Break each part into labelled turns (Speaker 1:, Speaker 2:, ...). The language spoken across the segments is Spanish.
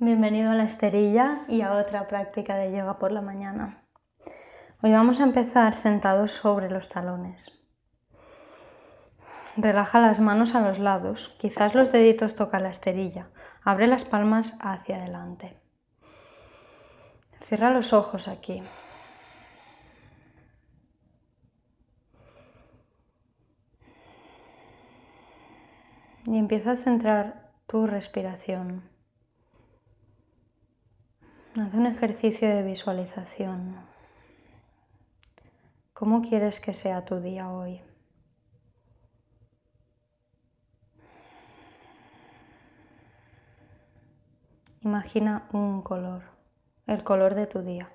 Speaker 1: Bienvenido a la esterilla y a otra práctica de yoga por la mañana. Hoy vamos a empezar sentados sobre los talones. Relaja las manos a los lados, quizás los deditos tocan la esterilla. Abre las palmas hacia adelante. Cierra los ojos aquí. Y empieza a centrar tu respiración. Haz un ejercicio de visualización. ¿Cómo quieres que sea tu día hoy? Imagina un color, el color de tu día.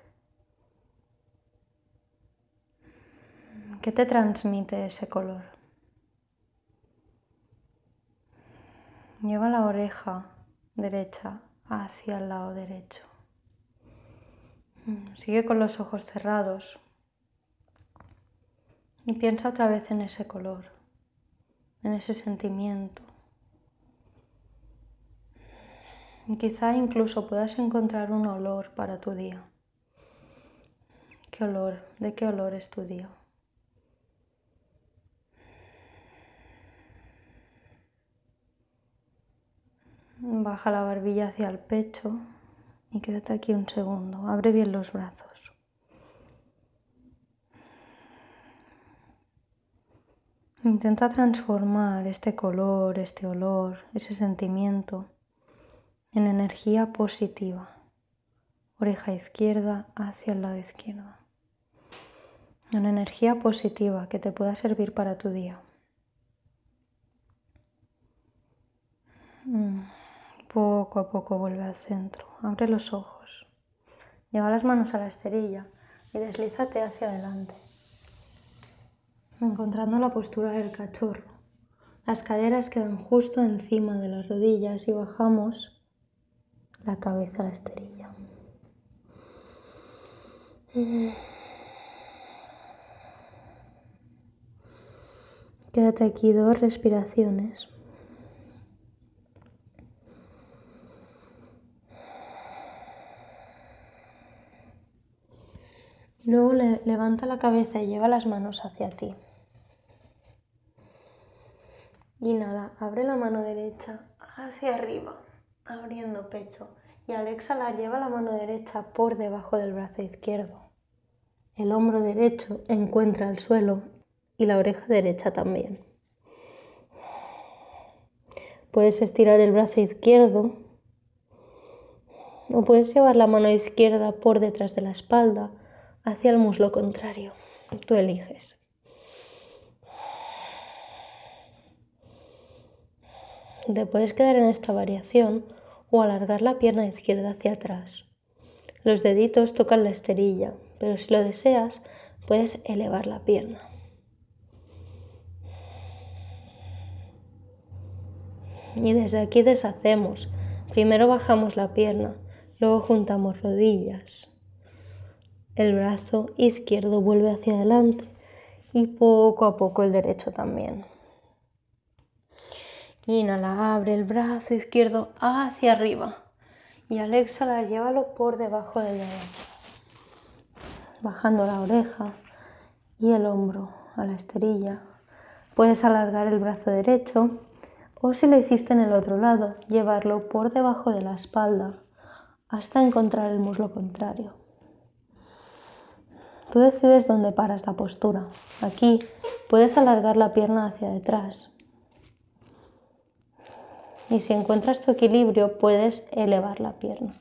Speaker 1: ¿Qué te transmite ese color? Lleva la oreja derecha hacia el lado derecho. Mm, sigue con los ojos cerrados y piensa otra vez en ese color, en ese sentimiento. quizá incluso puedas encontrar un olor para tu día. ¿Qué olor? ¿De qué olor es tu día? Baja la barbilla hacia el pecho, y quédate aquí un segundo. Abre bien los brazos. Intenta transformar este color, este olor, ese sentimiento en energía positiva. Oreja izquierda hacia el lado izquierdo. En energía positiva que te pueda servir para tu día. Mm. Poco a poco vuelve al centro. Abre los ojos. Lleva las manos a la esterilla y deslízate hacia adelante. Encontrando la postura del cachorro. Las caderas quedan justo encima de las rodillas y bajamos la cabeza a la esterilla. Quédate aquí dos respiraciones. Luego levanta la cabeza y lleva las manos hacia ti. Y nada, abre la mano derecha hacia arriba, abriendo pecho. Y al exhalar lleva la mano derecha por debajo del brazo izquierdo. El hombro derecho encuentra el suelo y la oreja derecha también. Puedes estirar el brazo izquierdo o puedes llevar la mano izquierda por detrás de la espalda hacia el muslo contrario. Tú eliges. Te puedes quedar en esta variación o alargar la pierna izquierda hacia atrás. Los deditos tocan la esterilla, pero si lo deseas, puedes elevar la pierna. Y desde aquí deshacemos. Primero bajamos la pierna, luego juntamos rodillas, el brazo izquierdo vuelve hacia adelante y poco a poco el derecho también. Inhala, abre el brazo izquierdo hacia arriba y al exhalar llévalo por debajo del derecho, bajando la oreja y el hombro a la esterilla. Puedes alargar el brazo derecho o si lo hiciste en el otro lado, llevarlo por debajo de la espalda hasta encontrar el muslo contrario. Tú decides dónde paras la postura. Aquí puedes alargar la pierna hacia detrás. Y si encuentras tu equilibrio, puedes elevar la pierna.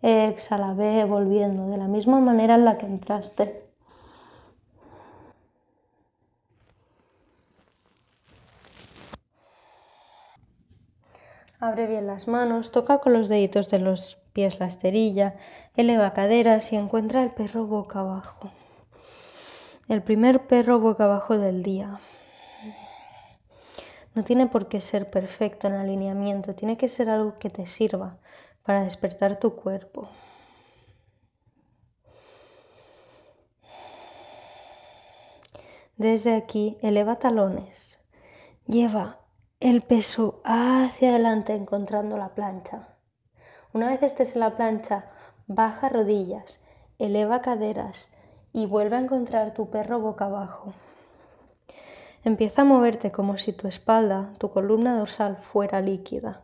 Speaker 1: Exhala, ve volviendo de la misma manera en la que entraste. Abre bien las manos, toca con los deditos de los es la esterilla, eleva caderas y encuentra el perro boca abajo. El primer perro boca abajo del día. No tiene por qué ser perfecto en alineamiento, tiene que ser algo que te sirva para despertar tu cuerpo. Desde aquí eleva talones. Lleva el peso hacia adelante encontrando la plancha. Una vez estés en la plancha, baja rodillas, eleva caderas y vuelve a encontrar tu perro boca abajo. Empieza a moverte como si tu espalda, tu columna dorsal fuera líquida.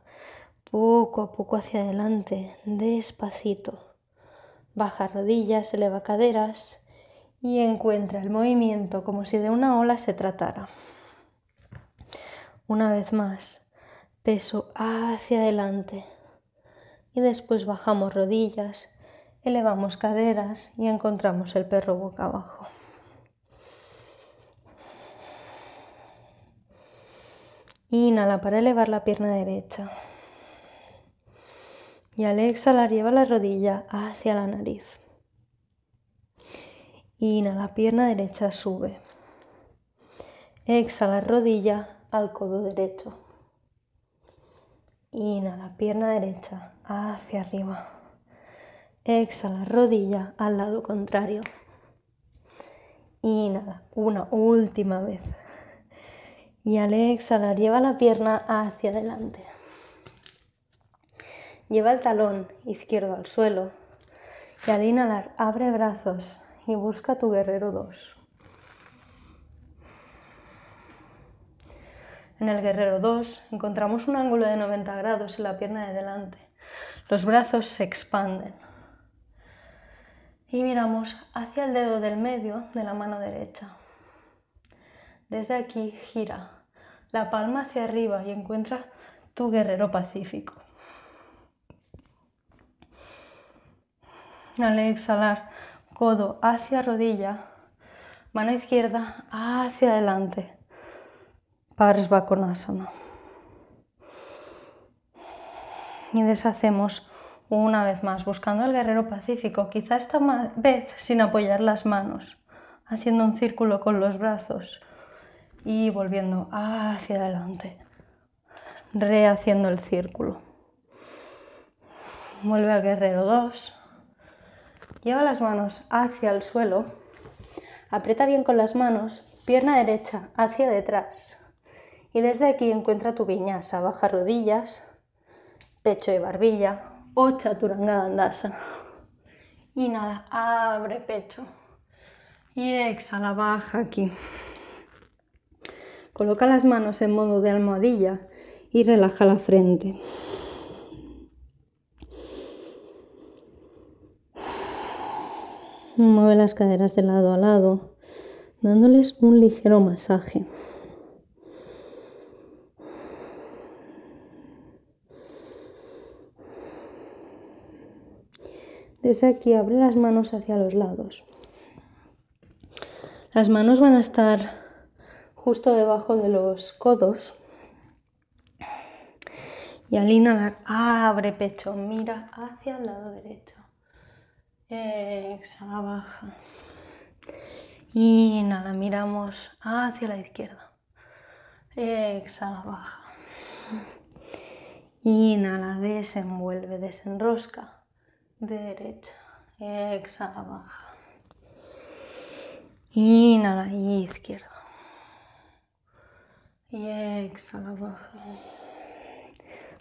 Speaker 1: Poco a poco hacia adelante, despacito. Baja rodillas, eleva caderas y encuentra el movimiento como si de una ola se tratara. Una vez más, peso hacia adelante y después bajamos rodillas, elevamos caderas y encontramos el perro boca abajo. Inhala para elevar la pierna derecha. Y al exhalar lleva la rodilla hacia la nariz. Inhala, pierna derecha sube. Exhala rodilla al codo derecho. Inhala, pierna derecha hacia arriba. Exhala, rodilla al lado contrario. Inhala, una última vez. Y al exhalar, lleva la pierna hacia adelante. Lleva el talón izquierdo al suelo. Y al inhalar, abre brazos y busca tu guerrero 2. En el guerrero 2 encontramos un ángulo de 90 grados en la pierna de delante. Los brazos se expanden. Y miramos hacia el dedo del medio de la mano derecha. Desde aquí gira la palma hacia arriba y encuentra tu guerrero pacífico. Al exhalar, codo hacia rodilla, mano izquierda hacia adelante Parsvakonasana. Y deshacemos una vez más, buscando al guerrero pacífico, quizá esta vez sin apoyar las manos, haciendo un círculo con los brazos y volviendo hacia adelante, rehaciendo el círculo. Vuelve al guerrero 2, lleva las manos hacia el suelo, aprieta bien con las manos, pierna derecha hacia detrás, y desde aquí encuentra tu viñasa, baja rodillas, pecho y barbilla, o chaturanga dandasana. Inhala, abre pecho. Y exhala, baja aquí. Coloca las manos en modo de almohadilla y relaja la frente. Mueve las caderas de lado a lado, dándoles un ligero masaje. Desde aquí abre las manos hacia los lados. Las manos van a estar justo debajo de los codos. Y al inhalar, abre pecho, mira hacia el lado derecho. Exhala, baja. Inhala, miramos hacia la izquierda. Exhala, baja. Inhala, desenvuelve, desenrosca derecha. Exhala, baja. Inhala, izquierda. exhala, baja.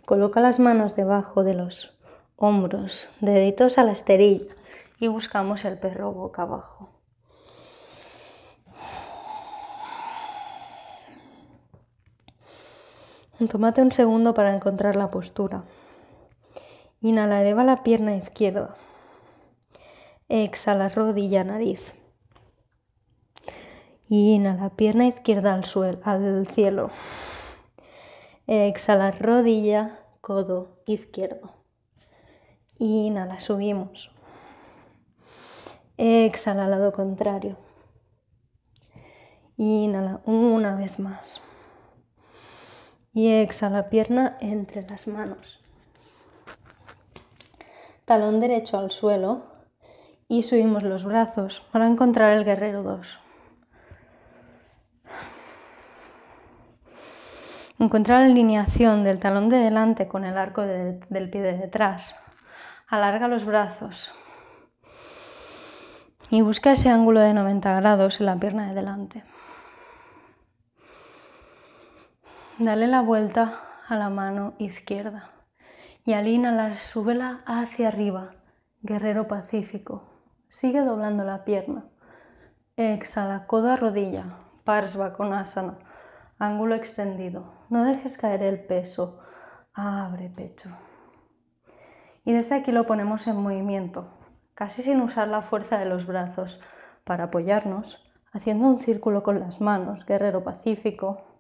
Speaker 1: Coloca las manos debajo de los hombros, deditos a la esterilla y buscamos el perro boca abajo. Tómate un segundo para encontrar la postura. Inhala, eleva la pierna izquierda. Exhala, rodilla, nariz. Inhala, pierna izquierda al suelo, cielo. Exhala, rodilla, codo izquierdo. Inhala, subimos. Exhala, lado contrario. Inhala una vez más. Y exhala, pierna entre las manos talón derecho al suelo y subimos los brazos para encontrar el guerrero 2. Encontrar la alineación del talón de delante con el arco del pie de detrás. Alarga los brazos y busca ese ángulo de 90 grados en la pierna de delante. Dale la vuelta a la mano izquierda y la su vela hacia arriba, guerrero pacífico. Sigue doblando la pierna. Exhala, codo a rodilla, parsva con asana, ángulo extendido. No dejes caer el peso, abre pecho. Y desde aquí lo ponemos en movimiento, casi sin usar la fuerza de los brazos, para apoyarnos, haciendo un círculo con las manos, guerrero pacífico,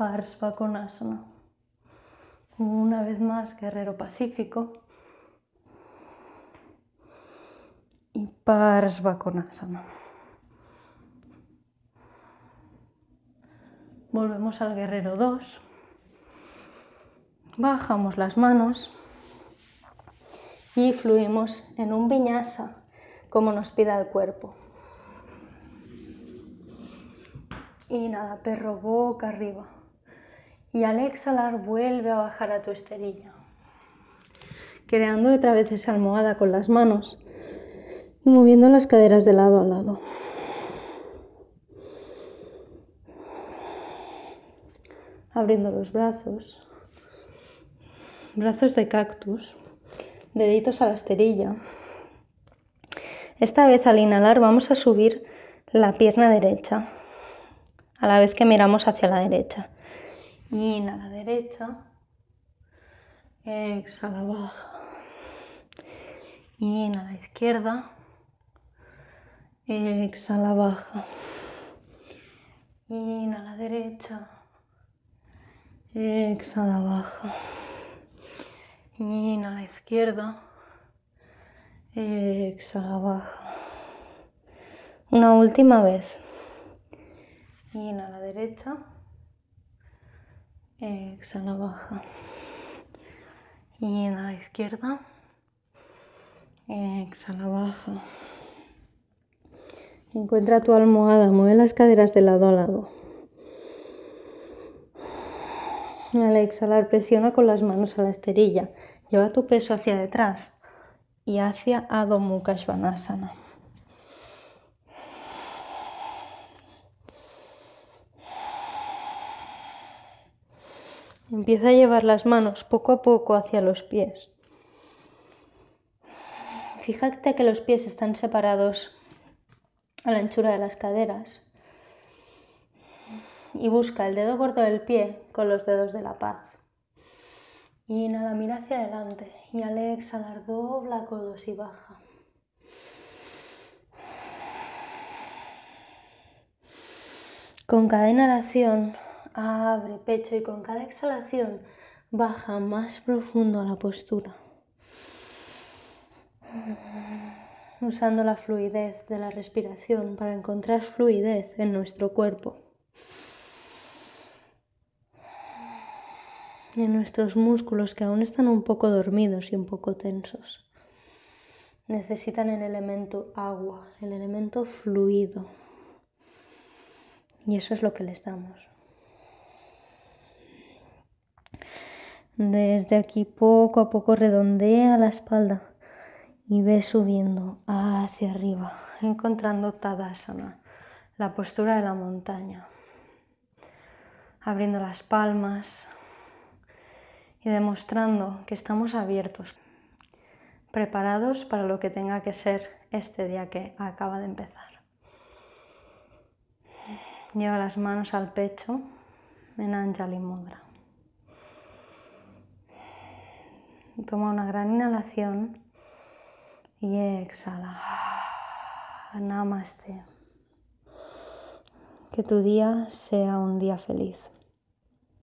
Speaker 1: Parsvakonasana. Una vez más, guerrero pacífico. Y Parsvakonasana. Volvemos al guerrero 2. Bajamos las manos y fluimos en un viñasa como nos pida el cuerpo. Y nada perro boca arriba. Y al exhalar vuelve a bajar a tu esterilla, creando otra vez esa almohada con las manos y moviendo las caderas de lado a lado. Abriendo los brazos, brazos de cactus, deditos a la esterilla. Esta vez al inhalar vamos a subir la pierna derecha a la vez que miramos hacia la derecha la derecha, exhala baja, la izquierda, exhala baja, la derecha, exhala baja, la izquierda, exhala baja. Una última vez. la derecha exhala baja y en la izquierda exhala baja encuentra tu almohada mueve las caderas de lado a lado al exhalar presiona con las manos a la esterilla lleva tu peso hacia detrás y hacia Adho Mukha Svanasana Empieza a llevar las manos poco a poco hacia los pies. Fíjate que los pies están separados a la anchura de las caderas. Y busca el dedo gordo del pie con los dedos de la paz. Y nada, mira hacia adelante. Y al exhalar, dobla codos y baja. Con cada inhalación Abre pecho y con cada exhalación baja más profundo a la postura. Usando la fluidez de la respiración para encontrar fluidez en nuestro cuerpo. En nuestros músculos que aún están un poco dormidos y un poco tensos. Necesitan el elemento agua, el elemento fluido. Y eso es lo que les damos. Desde aquí poco a poco redondea la espalda y ve subiendo hacia arriba, encontrando Tadasana, la postura de la montaña, abriendo las palmas y demostrando que estamos abiertos, preparados para lo que tenga que ser este día que acaba de empezar. Lleva las manos al pecho en Anjali Mudra. Toma una gran inhalación y exhala. Namaste. Que tu día sea un día feliz.